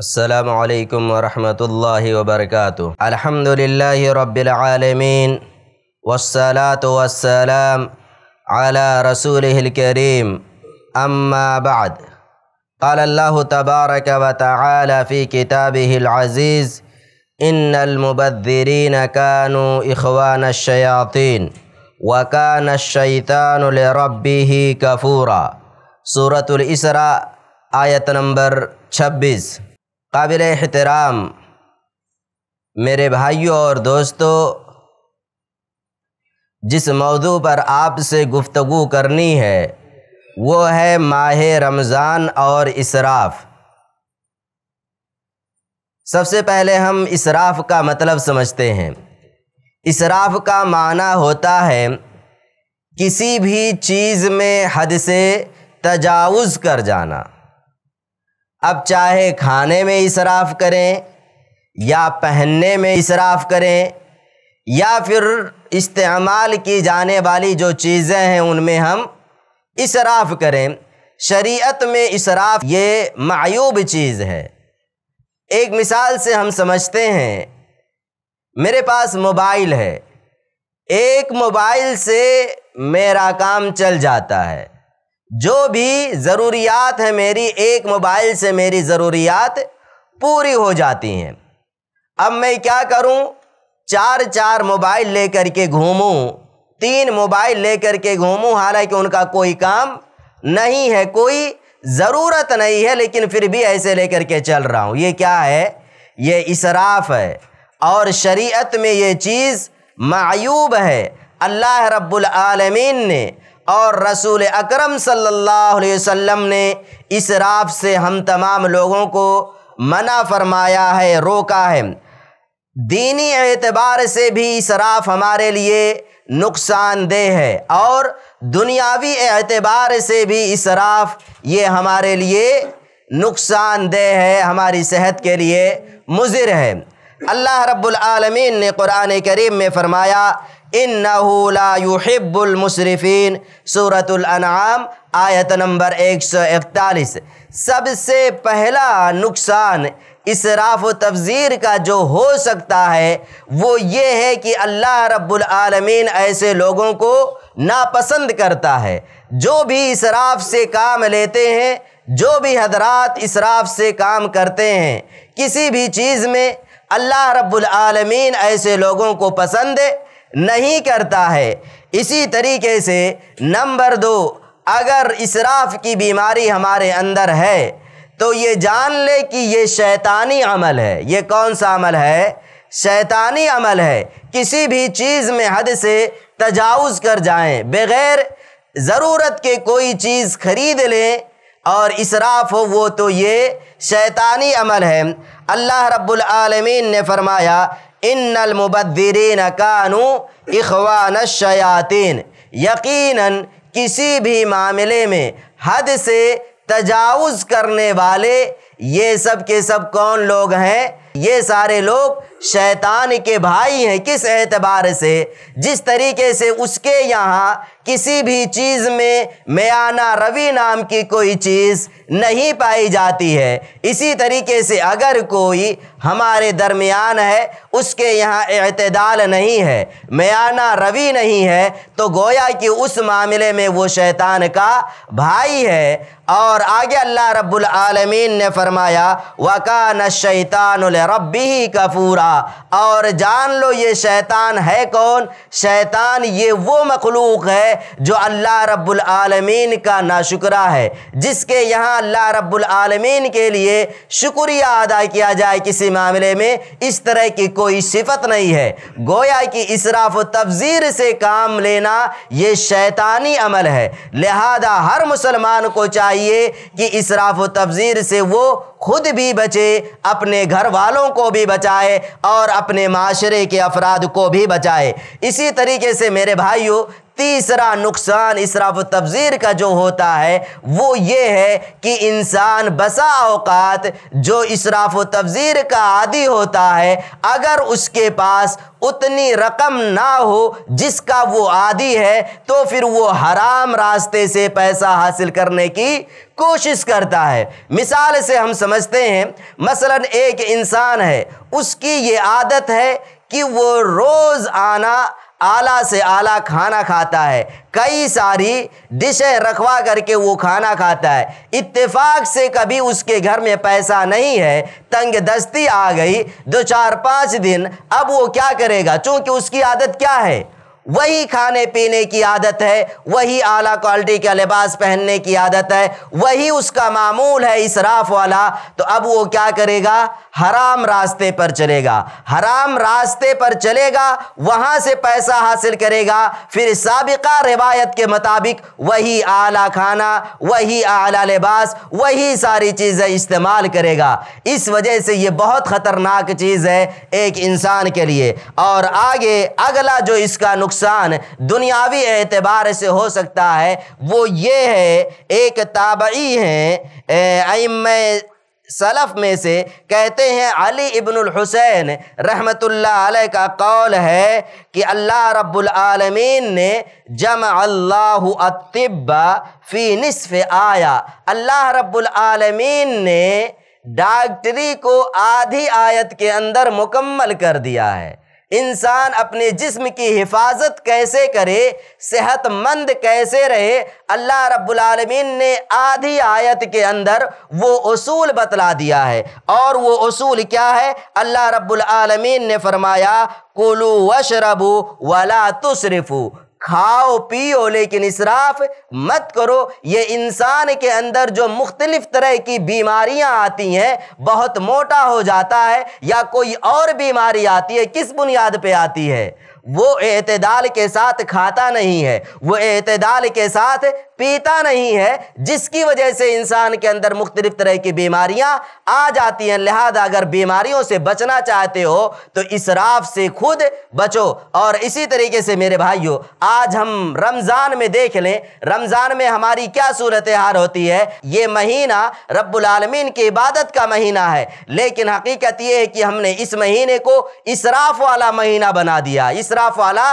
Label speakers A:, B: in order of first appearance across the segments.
A: السلام عليكم ورحمة الله وبركاته الحمد لله رب العالمين والصلاة والسلام على رسوله الكريم أما بعد قال الله تبارك وتعالى في كتابه العزيز إن المبذرين كانوا إخوان الشياطين وكان الشيطان لربه كفورا سورة الإسراء آية نمبر 26 काबिल एहतराम मेरे भाइयों और दोस्तों जिस मौजू पर आपसे गुफ्तगु करनी है वो है माह रमज़ान और इसराफ़ सबसे पहले हम इसराफ़ का मतलब समझते हैं इसराफ़ का माना होता है किसी भी चीज़ में हद से तजावुज़ कर जाना अब चाहे खाने में इसराफ करें या पहनने में इसराफ करें या फिर इस्तेमाल की जाने वाली जो चीज़ें हैं उनमें हम इसराफ करें शरीयत में इसराफ ये मायूब चीज़ है एक मिसाल से हम समझते हैं मेरे पास मोबाइल है एक मोबाइल से मेरा काम चल जाता है जो भी ज़रूरियात है मेरी एक मोबाइल से मेरी ज़रूरियात पूरी हो जाती हैं अब मैं क्या करूं चार चार मोबाइल लेकर के घूमूं तीन मोबाइल लेकर के घूमूं हालांकि उनका कोई काम नहीं है कोई ज़रूरत नहीं है लेकिन फिर भी ऐसे लेकर के चल रहा हूं ये क्या है ये इसराफ है और शरीयत में ये चीज़ मायूब है अल्लाह रब्बुल आलमीन ने और रसूल अकरम सल्लल्लाहु अलैहि वसल्लम ने इस राफ से हम तमाम लोगों को मना फरमाया है रोका है दीनी एतबार से भी इस राफ हमारे लिए नुकसानदेह है और दुनियावी एतबार से भी इस राफ ये हमारे लिए नुकसानदेह है हमारी सेहत के लिए मुजिर है अल्लाह रब्बुल आलमीन ने कुरान करीम में फ़रमाया इन नहबुल मुसरफिन आयत नंबर एक सौ इकतालीस सबसे पहला नुकसान इसराफ तफजीर का जो हो सकता है वो ये है कि अल्लाह रब्बुल ऐसे लोगों को नापसंद करता है जो भी इसराफ से काम लेते हैं जो भी हजरात इसराफ से काम करते हैं किसी भी चीज़ में अल्लाह रब्बुल ऐसे लोगों को पसंद है नहीं करता है इसी तरीके से नंबर दो अगर इसराफ की बीमारी हमारे अंदर है तो ये जान ले कि ये शैतानी अमल है ये कौन सा अमल है शैतानी अमल है किसी भी चीज़ में हद से तजावज़ कर जाएं बग़ैर ज़रूरत के कोई चीज़ ख़रीद लें और इसराफ हो वो तो ये शैतानी अमल है अल्लाह रब्बुल आलमीन ने फरमाया इन मुबद्दरीन कानू इखवान शयातीन यकीनन किसी भी मामले में हद से तजावज़ करने वाले ये सब के सब कौन लोग हैं ये सारे लोग शैतान के भाई हैं किस एतबार से जिस तरीके से उसके यहाँ किसी भी चीज़ में मयाना रवि नाम की कोई चीज़ नहीं पाई जाती है इसी तरीके से अगर कोई हमारे दरमियान है उसके यहाँ अतदाल नहीं है मयाना रवि नहीं है तो गोया कि उस मामले में वो शैतान का भाई है और आगे अल्लाह रब्बुल आलमीन ने फरमाया न शैतान रबी ही कफूरा और जान लो ये शैतान है कौन शैतान ये वो मखलूक है है जो अल्लाह रब्बुल आलमीन का नाशुकरा है जिसके यहाँ अल्लाह रब्बुल आलमीन के लिए शुक्रिया अदा किया जाए किसी मामले में इस तरह की कोई सिफत नहीं है गोया की इसराफ तफजीर से काम लेना ये शैतानी अमल है लिहाजा हर मुसलमान को चाहिए कि इसराफ तफजीर से वो खुद भी बचे अपने घर वालों को भी बचाए और अपने माशरे के अफराद को भी बचाए इसी तरीके से मेरे भाइयों तीसरा नुकसान इसराफ तबज़ीर का जो होता है वो ये है कि इंसान बसा अवकात जो इसराफ तबज़ीर का आदि होता है अगर उसके पास उतनी रकम ना हो जिसका वो आदि है तो फिर वो हराम रास्ते से पैसा हासिल करने की कोशिश करता है मिसाल से हम समझते हैं मसलन एक इंसान है उसकी ये आदत है कि वो रोज़ आना आला से आला खाना खाता है कई सारी डिशें रखवा करके वो खाना खाता है इत्तेफाक से कभी उसके घर में पैसा नहीं है तंग दस्ती आ गई दो चार पाँच दिन अब वो क्या करेगा चूँकि उसकी आदत क्या है वही खाने पीने की आदत है वही आला क्वालिटी का लिबास पहनने की आदत है वही उसका मामूल है इसराफ वाला तो अब वो क्या करेगा हराम रास्ते पर चलेगा हराम रास्ते पर चलेगा वहाँ से पैसा हासिल करेगा फिर सबका रिवायत के मुताबिक वही आला खाना वही आला लिबास वही सारी चीज़ें इस्तेमाल करेगा इस वजह से ये बहुत ख़तरनाक चीज़ है एक इंसान के लिए और आगे अगला जो इसका नुकसान दुनियावी एतबार से हो सकता है वो ये है एक ताबई है सलफ़ में से कहते हैं अली इब्नुल हुसैन रहमतुल्लाह अलैह का कौल है कि अल्लाह रब्बुल आलमीन ने जम अल्लाह अतिब्बा फ़ी निसफ़ आया अल्लाह रब्बुल आलमीन ने डॉक्टरी को आधी आयत के अंदर मुकम्मल कर दिया है इंसान अपने जिस्म की हिफाजत कैसे करे सेहतमंद कैसे रहे अल्लाह रब्बुलमीन ने आधी आयत के अंदर वो असूल बतला दिया है और वो असूल क्या है अल्लाह रब्बुलमीन ने फरमाया कुलू वशरबू वला तुसरफू खाओ पियो लेकिन इसराफ मत करो ये इंसान के अंदर जो मुख्तलिफ तरह की बीमारियां आती हैं बहुत मोटा हो जाता है या कोई और बीमारी आती है किस बुनियाद पे आती है वो अतदाल के साथ खाता नहीं है वो अतदाल के साथ पीता नहीं है जिसकी वजह से इंसान के अंदर मुख्तलिफ तरह की बीमारियां आ जाती हैं लिहाजा अगर बीमारियों से बचना चाहते हो तो इसराफ से खुद बचो और इसी तरीके से मेरे भाइयों आज हम रमज़ान में देख लें रमज़ान में हमारी क्या सूरत हाल होती है ये महीना रब्बुलमीन की इबादत का महीना है लेकिन हकीकत यह है कि हमने इस महीने को इसराफ वाला महीना बना दिया इसराफ वाला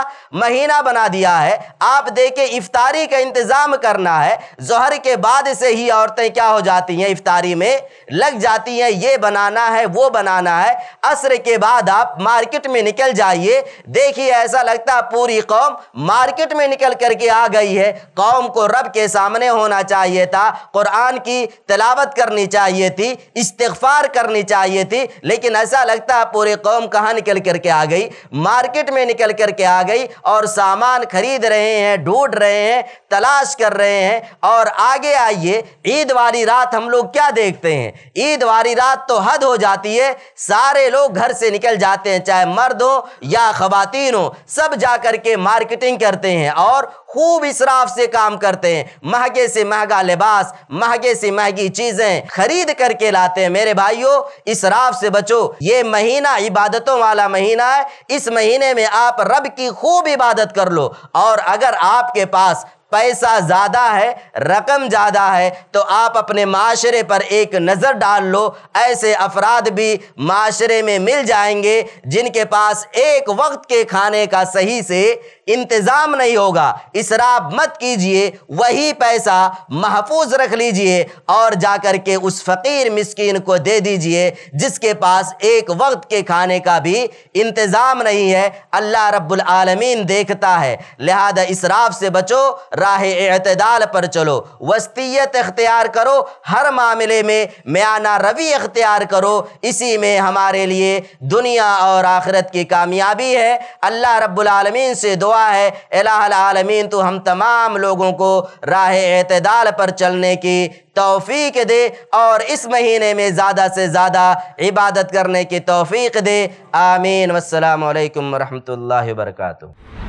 A: महीना बना दिया है आप देखे इफ्तारी का इंतज़ाम कर करना है जहर के बाद से ही औरतें क्या हो जाती हैं इफ्तारी में लग जाती हैं ये बनाना है वो बनाना है असर के बाद आप मार्केट में निकल जाइए देखिए ऐसा लगता है पूरी कौम मार्केट में निकल करके आ गई है कौम को रब के सामने होना चाहिए था कुरान की तलावत करनी चाहिए थी इस्तफार करनी चाहिए थी लेकिन ऐसा लगता है पूरी कौम कहाँ निकल करके आ गई मार्केट में निकल करके आ गई और सामान खरीद रहे हैं ढूंढ रहे हैं तलाश कर रहे रहे हैं और आगे आइए ईद वाली रात हम लोग क्या देखते हैं ईद वाली रात तो हद हो जाती है सारे लोग घर से निकल जाते हैं चाहे मर्द हो या खवतिन हो सब जा कर के मार्केटिंग करते हैं और खूब इसराफ से काम करते हैं महंगे से महंगा लिबास महंगे से महंगी चीजें खरीद करके लाते हैं मेरे भाइयों इसराफ से बचो ये महीना इबादतों वाला महीना है इस महीने में आप रब की खूब इबादत कर लो और अगर आपके पास पैसा ज़्यादा है रकम ज़्यादा है तो आप अपने माशरे पर एक नज़र डाल लो ऐसे अफराद भी माशरे में मिल जाएंगे जिनके पास एक वक्त के खाने का सही से इंतज़ाम नहीं होगा इसराब मत कीजिए वही पैसा महफूज रख लीजिए और जाकर के उस फ़कीर मिस्कीन को दे दीजिए जिसके पास एक वक्त के खाने का भी इंतज़ाम नहीं है अल्लाह रब्बुल आलमीन देखता है लिहाजा इसराब से बचो राह अतदाल पर चलो वस्तियत अख्तियार करो हर मामले में म्याना रवि अख्तियार करो इसी में हमारे लिए दुनिया और आखिरत की कामयाबी है अल्लाह रब्बुल आलमीन से दुआ दुआ है अलामीन तो हम तमाम लोगों को राह अतदाल पर चलने की तोफ़ी दे और इस महीने में ज़्यादा से ज़्यादा इबादत करने की तोफ़ी दे आमीन वालकम वरहमल वर्क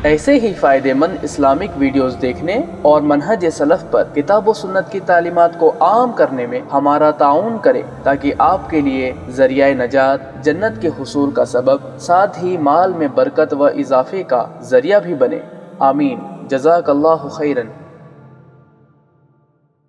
A: ऐसे ही फ़ायदेमंद इस्लामिक वीडियोस देखने और मनहज सलफ़ पर किताब व सुन्नत की तालीमत को आम करने में हमारा ताउन करें ताकि आपके लिए जरिया नजात जन्नत के हसूल का सबब साथ ही माल में बरकत व इजाफे का जरिया भी बने आमीन जजाक खैरन